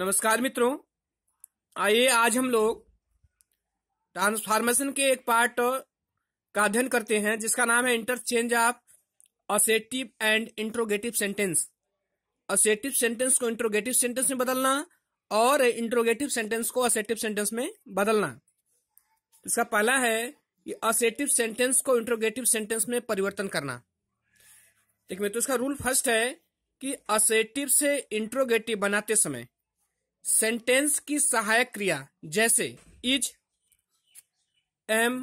नमस्कार मित्रों आइए आज हम लोग ट्रांसफॉर्मेशन के एक पार्ट का अध्ययन करते हैं जिसका नाम है interchange of assertive and interrogative sentence assertive sentence को इंट्रोगेटिव सेंटेंस में बदलना और इंट्रोगेटिव सेंटेंस को असेटिव सेंटेंस में बदलना इसका पहला है कि असेटिव सेंटेंस को इंट्रोगेटिव सेंटेंस में परिवर्तन करना देखिए मित्रों इसका रूल फर्स्ट है कि असेटिव से इंट्रोगेटिव बनाते समय सेंटेंस की सहायक क्रिया जैसे is am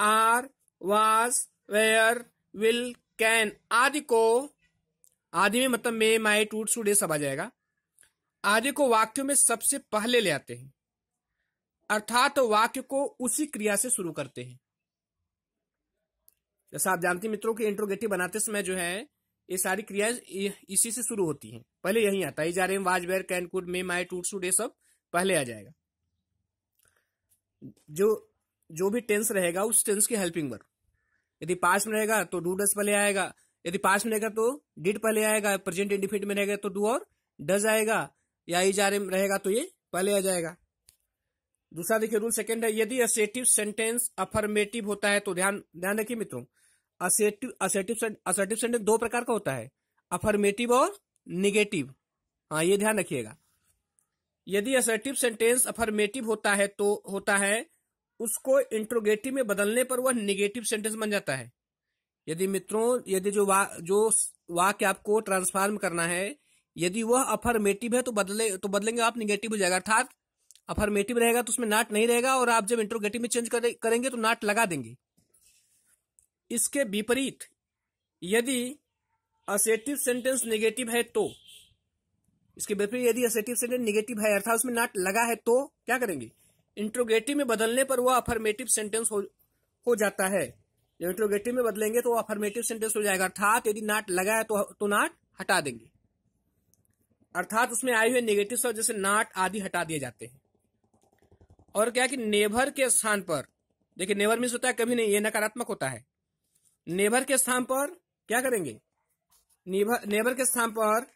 are was were will can आदि को आदि में मतलब मे माई टूट सूट ये सब आ जाएगा आदि को वाक्यों में सबसे पहले ले आते हैं अर्थात वाक्य को उसी क्रिया से शुरू करते हैं जैसा आप जानते हैं मित्रों की इंट्रोगेटिव बनाते समय जो है ये सारी क्रियाएं इसी से शुरू होती हैं पहले यही आता है जा रहे हैं was were can could may might टूट सूट ये सब पहले आ जाएगा जो जो भी टेंस रहेगा उस टेंस की हेल्पिंग वर्ब यदि पास में रहेगा तो डू डस पहले आएगा यदि पास में रहेगा तो डिड पहले आएगा प्रेजेंट इंडिफिट में रहेगा तो डू और डज आएगा या ई जारे एम रहेगा तो ये पहले आ जाएगा दूसरा देखिए रूल सेकंड है यदि असेटिव सेंटेंस अफर्मेटिव होता है तो ध्यान ध्यान रखिए मित्रों असेटिव असेटिव असेटिव सेंटेंस दो प्रकार का होता है अफर्मेटिव और निगेटिव हाँ ये ध्यान रखिएगा यदि असर्टिव सेंटेंस अफर्मेटिव होता है तो होता है उसको इंट्रोगेटिव में बदलने पर वह निगेटिव सेंटेंस बन जाता है यदि मित्रों यदि जो वा जो वाक्य आपको ट्रांसफार्म करना है यदि वह अफर्मेटिव है तो बदले तो बदलेंगे आप निगेटिव हो जाएगा अर्थात अफर्मेटिव रहेगा तो उसमें नाट नहीं रहेगा और आप जब इंट्रोगेटिव में चेंज करेंगे तो नाट लगा देंगे इसके विपरीत यदि असेटिव सेंटेंस नेगेटिव है तो इसके विपरीत यदि असेटिव सेंटेंस नेगेटिव है अर्थात उसमें नाट लगा है तो क्या करेंगे इंट्रोगेटिव में बदलने पर वह अफर्मेटिव सेंटेंस हो, हो जाता है जब इंट्रोगेटिव में बदलेंगे तो अफर्मेटिव सेंटेंस हो जाएगा अर्थात यदि नाट लगा है तो, तो नाट हटा देंगे अर्थात उसमें आए हुए नेगेटिव शब्द जैसे नाट आदि हटा दिए जाते हैं और क्या कि नेभर के स्थान पर देखिए नेवर मीन्स होता है कभी नहीं ये नकारात्मक होता है नेभर के स्थान पर क्या करेंगे नेवर के स्थान पर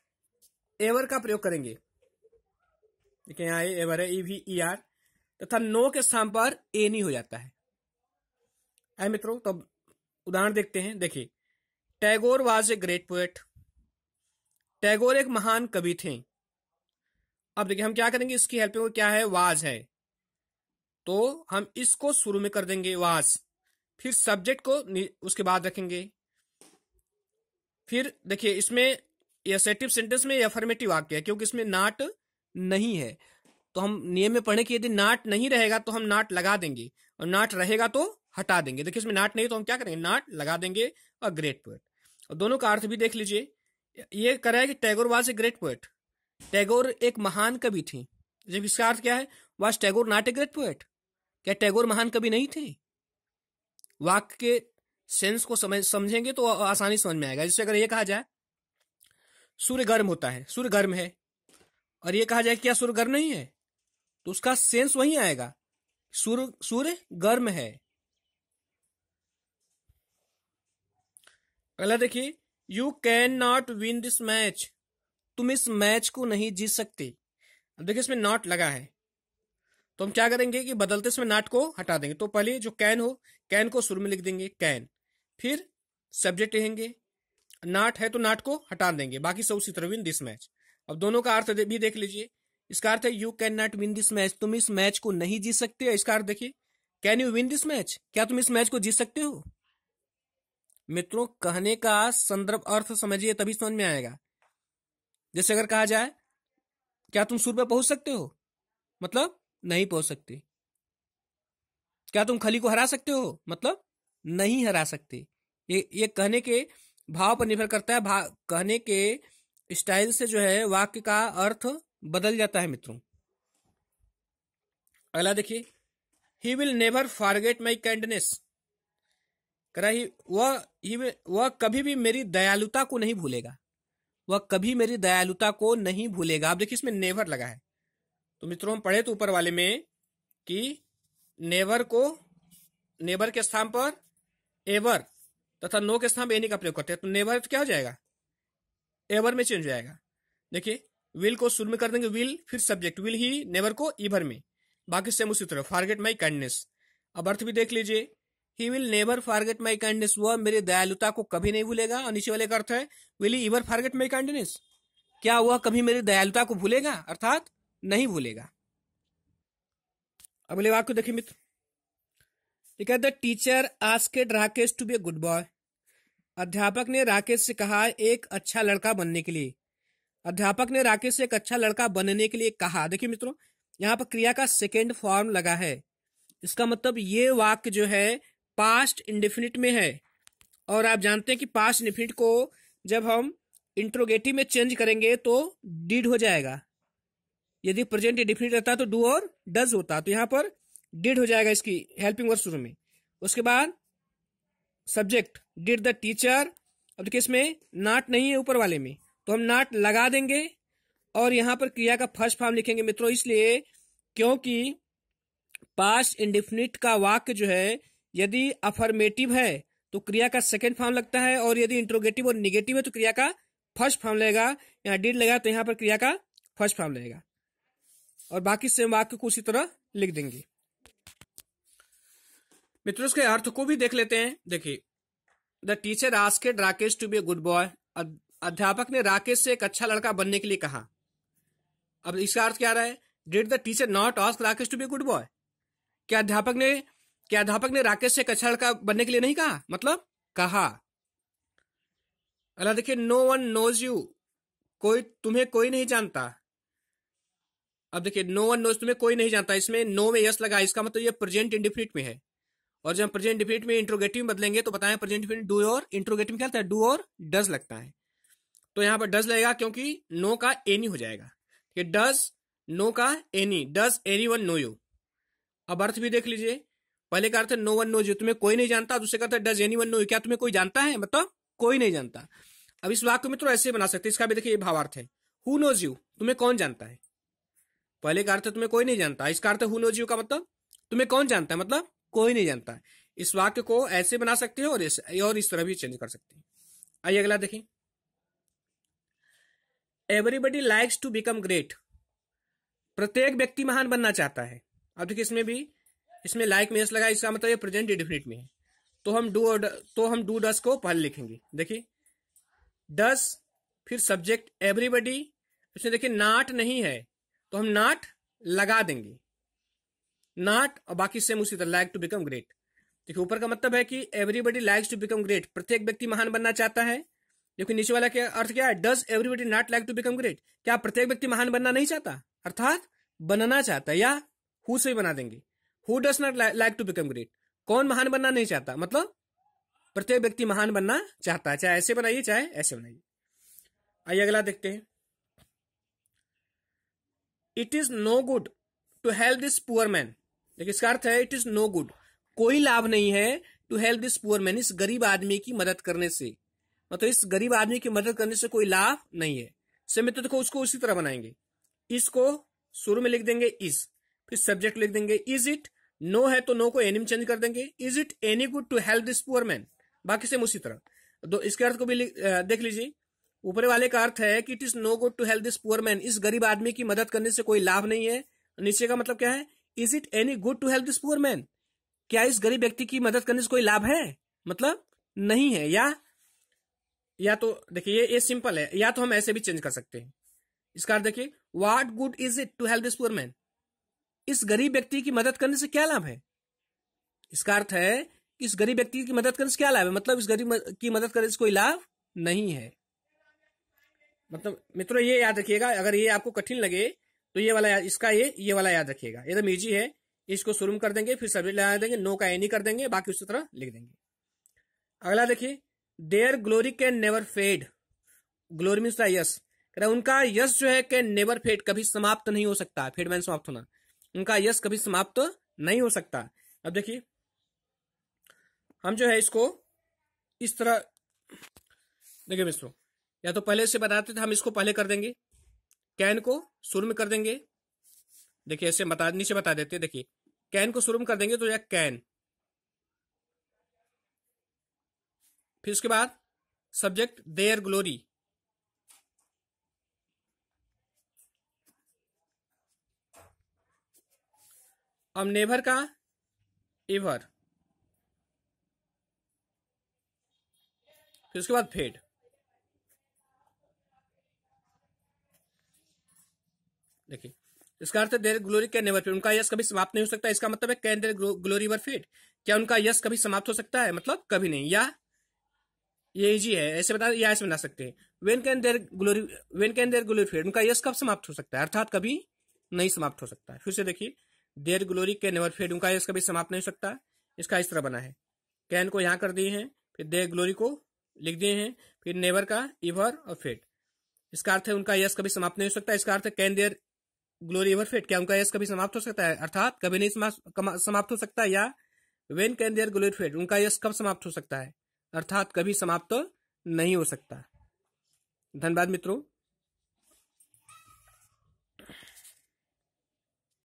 एवर का प्रयोग करेंगे देखिए यहाँ एवर है ई वी ई आर तथा नो के स्थान पर एनी हो जाता है आए मित्रों तो उदाहरण देखते हैं देखिए Tagore was a great poet Tagore एक महान कवि थे अब देखिए हम क्या करेंगे इसकी हेल्प को क्या है वाज है तो हम इसको शुरू में कर देंगे वाज फिर सब्जेक्ट को उसके बाद रखेंगे फिर देखिए इसमें एसेटिव सेंटेंस में अफर्मेटिव वाक्य है क्योंकि इसमें नाट नहीं है तो हम नियम में पढ़े कि यदि नाट नहीं रहेगा तो हम नाट लगा देंगे और नाट रहेगा तो हटा देंगे देखिए इसमें नाट नहीं तो हम क्या करेंगे नाट लगा देंगे और ग्रेट पोएट और दोनों का अर्थ भी देख लीजिए ये करा है कि Tagore was a great poet Tagore एक महान कवि थी जब इसका अर्थ क्या है was Tagore not a great poet क्या टैगोर महान कवि नहीं थे वाक्य के सेंस को समझ समझेंगे तो आसानी समझ में आएगा जैसे अगर ये कहा जाए सूर्य गर्म होता है सूर्य गर्म है और ये कहा जाए क्या सूर्य गर्म नहीं है तो उसका सेंस वही आएगा सूर्य सूर्य गर्म है अगला देखिए you can not win this match तुम इस मैच को नहीं जीत सकते अब देखिए इसमें नॉट लगा है तो हम क्या करेंगे कि बदलते समय नाट को हटा देंगे तो पहले जो कैन हो कैन को सुर में लिख देंगे कैन फिर सब्जेक्ट रहेंगे नाट है तो नाट को हटा देंगे बाकी सब उसी तरह विन दिस मैच अब दोनों का अर्थ भी देख लीजिए इसका अर्थ है you can not win this match तुम इस मैच को नहीं जीत सकते इसका अर्थ देखिए can you win this match क्या तुम इस मैच को जीत सकते हो मित्रों कहने का संदर्भ अर्थ समझिए तभी समझ में आएगा जैसे अगर कहा जाए क्या तुम सूर्य पहुंच सकते हो मतलब नहीं पहुंच सकते क्या तुम खली को हरा सकते हो मतलब नहीं हरा सकते ये ये कहने के भाव पर निर्भर करता है भाव कहने के स्टाइल से जो है वाक्य का अर्थ बदल जाता है मित्रों अगला देखिए he will never forget my kindness करा वह ही वह कभी भी मेरी दयालुता को नहीं भूलेगा वह कभी मेरी दयालुता को नहीं भूलेगा आप देखिए इसमें नेवर लगा है तो मित्रों हम पढ़े तो ऊपर वाले में कि नेवर को नेवर के स्थान पर एवर तथा नो के स्थान पर एनी का प्रयोग करते हैं तो नेवर तो क्या हो जाएगा एवर में चेंज हो जाएगा देखिए विल को शुरू में कर देंगे विल फिर सब्जेक्ट विल ही नेवर को इवर में बाकी सेम उसी तरह फारगेट माई काइंडनेस अब अर्थ भी देख लीजिए he will never forget my kindness वह मेरे दयालुता को कभी नहीं भूलेगा और नीचे वाले का अर्थ है will he ever forget my kindness क्या वह कभी मेरी दयालुता को भूलेगा अर्थात नहीं भूलेगा अगले वाक्य देखिए मित्र ये the teacher asked Rakesh to be a good boy अध्यापक ने राकेश से कहा एक अच्छा लड़का बनने के लिए अध्यापक ने राकेश से एक अच्छा लड़का बनने के लिए कहा देखिए मित्रों यहाँ पर क्रिया का सेकेंड फॉर्म लगा है इसका मतलब ये वाक्य जो है पास्ट इंडिफिनिट में है और आप जानते हैं कि पास्ट इंडिफिनिट को जब हम इंट्रोगेटिव में चेंज करेंगे तो डीड हो जाएगा यदि प्रेजेंट इंडिफिनिट रहता तो डू और डज होता तो यहाँ पर डिड हो जाएगा इसकी हेल्पिंग वर्ड शुरू में उसके बाद सब्जेक्ट डिड द टीचर अब देखिए इसमें नाट नहीं है ऊपर वाले में तो हम नाट लगा देंगे और यहां पर क्रिया का फर्स्ट फॉर्म लिखेंगे मित्रों इसलिए क्योंकि पास इंडिफिनिट का वाक्य जो है यदि अफर्मेटिव है तो क्रिया का सेकेंड फॉर्म लगता है और यदि इंट्रोगेटिव और निगेटिव है तो क्रिया का फर्स्ट फॉर्म लगेगा यहाँ डिड लगा तो यहां पर क्रिया का फर्स्ट फॉर्म लगेगा और बाकी से वाक्य को उसी तरह लिख देंगे मित्रों इसके अर्थ को भी देख लेते हैं देखिए the teacher asked Rakesh to be a good boy अध्यापक ने राकेश से एक अच्छा लड़का बनने के लिए कहा अब इसका अर्थ क्या रहा है did the teacher not ask Rakesh to be good boy क्या अध्यापक ने क्या अध्यापक ने राकेश से एक अच्छा लड़का बनने के लिए नहीं कहा मतलब कहा अला देखिये नो वन नोज यू कोई तुम्हें कोई नहीं जानता अब देखिए नो वन नोज तुम्हें कोई नहीं जानता इसमें नो में यस लगा इसका मतलब ये प्रेजेंट इंडिफिनिट में है और जब प्रेजेंट डिफिनेट में इंट्रोगेटिव बदलेंगे तो बताएं प्रेजेंट डिफिनेट डू और इंट्रोगेटिव क्या लगता है डू और डज लगता है तो यहां पर डज लगेगा क्योंकि नो का एनी हो जाएगा ठीक है डज नो का any does anyone know you अब अर्थ भी देख लीजिए पहले का अर्थ है नो वन नो यू तुम्हें कोई नहीं जानता दूसरे का अर्थ does anyone know you क्या तुम्हें कोई जानता है मतलब कोई नहीं जानता अब इस वाक्य में तो ऐसे बना सकते इसका भी देखिए भावार्थ है हु नोज यू तुम्हें कौन जानता है पहले का अर्थ तुम्हें कोई नहीं जानता इसका अर्थ हु नोज यू का मतलब तुम्हें कौन जानता है मतलब कोई नहीं जानता इस वाक्य को ऐसे बना सकते हैं और इस और इस तरह भी चेंज कर सकते हैं आइए अगला देखें everybody likes to become great प्रत्येक व्यक्ति महान बनना चाहता है अब देखिए इसमें भी इसमें लाइक में लगा इसका मतलब ये प्रेजेंट इंडिफिनिट में है तो हम डू और तो हम डू डस को पहले लिखेंगे देखिए डस फिर सब्जेक्ट एवरीबडी इसमें देखिए नाट नहीं है तो हम नाट लगा देंगे नॉट और बाकी सेम उसी तरह लाइक टू बिकम ग्रेट देखिए ऊपर का मतलब है कि everybody likes to become great प्रत्येक व्यक्ति महान बनना चाहता है लेकिन नीचे वाला क्या अर्थ क्या है does everybody not like to become great क्या प्रत्येक व्यक्ति महान बनना नहीं चाहता अर्थात बनना चाहता है या हु से बना देंगे who does not like to become great कौन महान बनना नहीं चाहता मतलब प्रत्येक व्यक्ति महान बनना चाहता है चाहे ऐसे बनाइए चाहे ऐसे बनाइए आइए अगला देखते हैं it is no good to help this poor man देखिए इसका अर्थ है इट इज नो गुड कोई लाभ नहीं है to help this poor man इस गरीब आदमी की मदद करने से मतलब इस गरीब आदमी की मदद करने से कोई लाभ नहीं है से मित्र देखो उसको उसी तरह बनाएंगे इसको शुरू में लिख देंगे इस फिर सब्जेक्ट लिख देंगे इज इट नो है तो नो को एनी में चेंज कर देंगे is it any good to help this poor man बाकी सेम उसी तरह तो इसके अर्थ को भी देख लीजिए ऊपर वाले का अर्थ है कि it is no good to help this poor man इस गरीब आदमी की मदद करने से कोई लाभ नहीं है नीचे का मतलब क्या है is it any good to help this poor man क्या इस गरीब व्यक्ति की मदद करने से कोई लाभ है मतलब नहीं है या या तो देखिए ये ये सिंपल है या तो हम ऐसे भी चेंज कर सकते हैं इसका देखिए what good is it to help this poor man इस गरीब व्यक्ति की मदद करने से क्या लाभ है इसका अर्थ है कि इस गरीब व्यक्ति की मदद करने से क्या लाभ है मतलब इस गरीब की मदद करने से कोई लाभ नहीं है मतलब मित्रों ये याद रखिएगा अगर ये आपको कठिन लगे तो ये वाला इसका ये ये वाला याद रखिएगा एकदम तो ईजी है इसको शुरू कर देंगे फिर सब्जेक्ट लगा देंगे नो का एनी कर देंगे बाकी उसी तरह लिख देंगे अगला देखिए their glory can never fade glory means यस कह उनका यश जो है कैन नेवर फेड कभी समाप्त नहीं हो सकता फेड मैन समाप्त होना उनका यश कभी समाप्त नहीं हो सकता अब देखिए हम जो है इसको इस तरह देखिए मित्रों या तो पहले से बताते थे हम इसको पहले कर देंगे कैन को शुरू में कर देंगे देखिए ऐसे बता नीचे बता देते देखिए कैन को शुरू में कर देंगे तो या कैन फिर उसके बाद सब्जेक्ट देयर ग्लोरी अब नेवर का इवर फिर उसके बाद फेड देखिए इसका अर्थ their glory can never fade उनका यश कभी समाप्त नहीं हो सकता इसका मतलब है can their glory ever fade क्या उनका यश कभी समाप्त हो सकता है मतलब कभी नहीं या ये जी है ऐसे बता या ऐसे बना सकते हैं when can their glory when can their glory fade उनका यश कब समाप्त हो सकता है अर्थात कभी नहीं समाप्त हो सकता फिर से देखिए their glory can never fade उनका यश कभी समाप्त नहीं हो सकता इसका इस तरह बना है कैन को यहाँ कर दिए हैं फिर देर ग्लोरी को लिख दिए हैं फिर नेवर का इवर और फेड इसका अर्थ है उनका यश कभी समाप्त नहीं हो सकता इसका अर्थ कैन देर ग्लोरी एवर क्या उनका यश कभी समाप्त हो सकता है अर्थात कभी नहीं समाप्त हो सकता या when can their glory fade उनका यश कब समाप्त हो सकता है अर्थात कभी समाप्त नहीं हो सकता धन्यवाद मित्रों